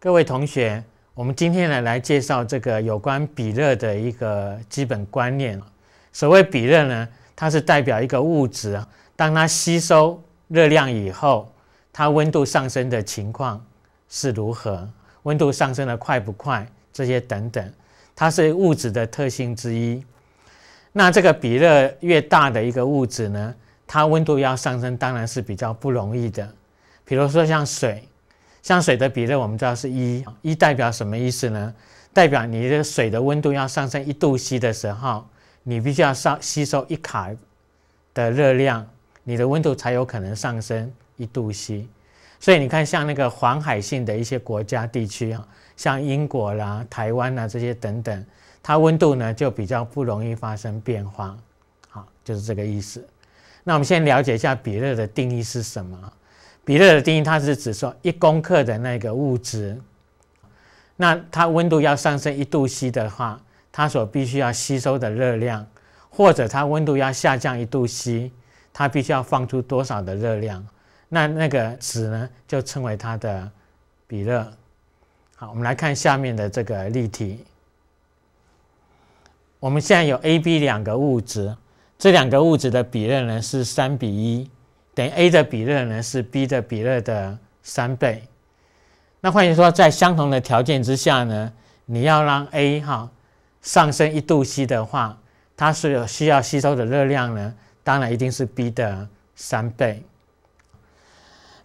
各位同学，我们今天呢来介绍这个有关比热的一个基本观念所谓比热呢，它是代表一个物质，当它吸收热量以后，它温度上升的情况是如何，温度上升的快不快，这些等等，它是物质的特性之一。那这个比热越大的一个物质呢，它温度要上升当然是比较不容易的。比如说像水。像水的比热，我们知道是一一代表什么意思呢？代表你的水的温度要上升一度 C 的时候，你必须要吸吸收一卡的热量，你的温度才有可能上升一度 C。所以你看，像那个黄海性的一些国家地区，像英国啦、台湾啦这些等等，它温度呢就比较不容易发生变化。好，就是这个意思。那我们先了解一下比热的定义是什么。比热的定义，它是指说一公克的那个物质，那它温度要上升一度 C 的话，它所必须要吸收的热量，或者它温度要下降一度 C，它必须要放出多少的热量，那那个值呢，就称为它的比热。好，我们来看下面的这个例题。我们现在有 A、B 两个物质，这两个物质的比热呢是三比一。等于 A 的比热呢是 B 的比热的三倍。那换句话说，在相同的条件之下呢，你要让 A 哈上升一度 C 的话，它是有需要吸收的热量呢，当然一定是 B 的三倍。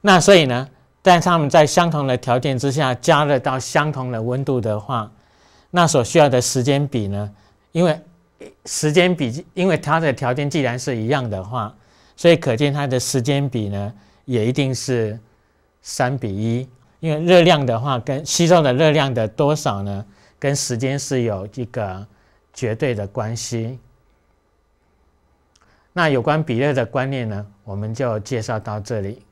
那所以呢，在它们在相同的条件之下加热到相同的温度的话，那所需要的时间比呢，因为时间比，因为它的条件既然是一样的话。所以可见，它的时间比呢，也一定是三比一。因为热量的话，跟吸收的热量的多少呢，跟时间是有一个绝对的关系。那有关比热的观念呢，我们就介绍到这里。